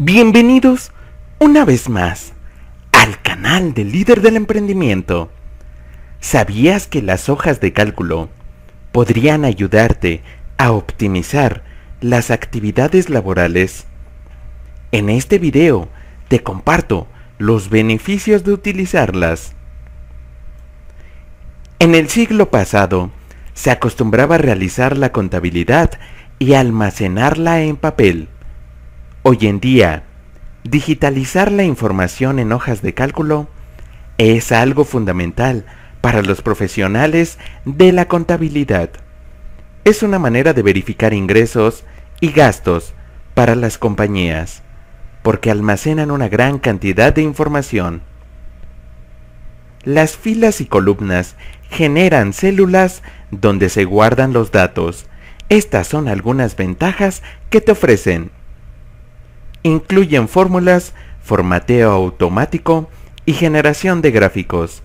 Bienvenidos una vez más al canal del líder del emprendimiento. ¿Sabías que las hojas de cálculo podrían ayudarte a optimizar las actividades laborales? En este video te comparto los beneficios de utilizarlas. En el siglo pasado, se acostumbraba a realizar la contabilidad y almacenarla en papel. Hoy en día, digitalizar la información en hojas de cálculo es algo fundamental para los profesionales de la contabilidad. Es una manera de verificar ingresos y gastos para las compañías, porque almacenan una gran cantidad de información. Las filas y columnas generan células donde se guardan los datos. Estas son algunas ventajas que te ofrecen. Incluyen fórmulas, formateo automático y generación de gráficos.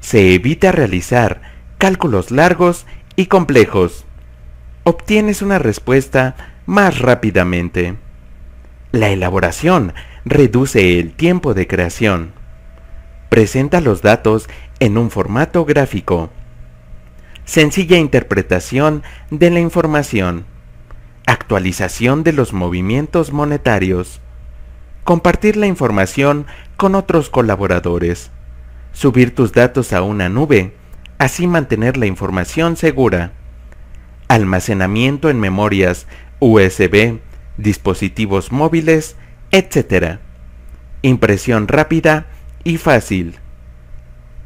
Se evita realizar cálculos largos y complejos. Obtienes una respuesta más rápidamente. La elaboración reduce el tiempo de creación. Presenta los datos en un formato gráfico. Sencilla interpretación de la información actualización de los movimientos monetarios, compartir la información con otros colaboradores, subir tus datos a una nube, así mantener la información segura, almacenamiento en memorias USB, dispositivos móviles, etc. Impresión rápida y fácil.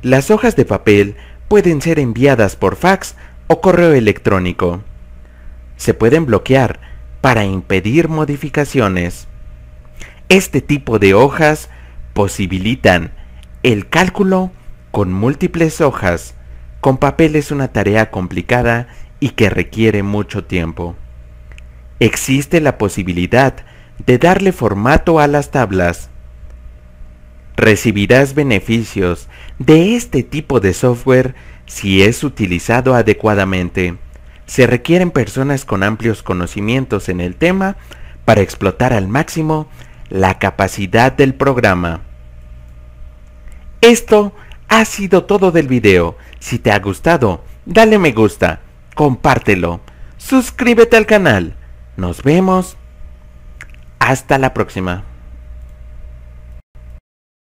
Las hojas de papel pueden ser enviadas por fax o correo electrónico se pueden bloquear para impedir modificaciones. Este tipo de hojas posibilitan el cálculo con múltiples hojas. Con papel es una tarea complicada y que requiere mucho tiempo. Existe la posibilidad de darle formato a las tablas. Recibirás beneficios de este tipo de software si es utilizado adecuadamente se requieren personas con amplios conocimientos en el tema para explotar al máximo la capacidad del programa. Esto ha sido todo del video. Si te ha gustado, dale me gusta, compártelo, suscríbete al canal. Nos vemos. Hasta la próxima.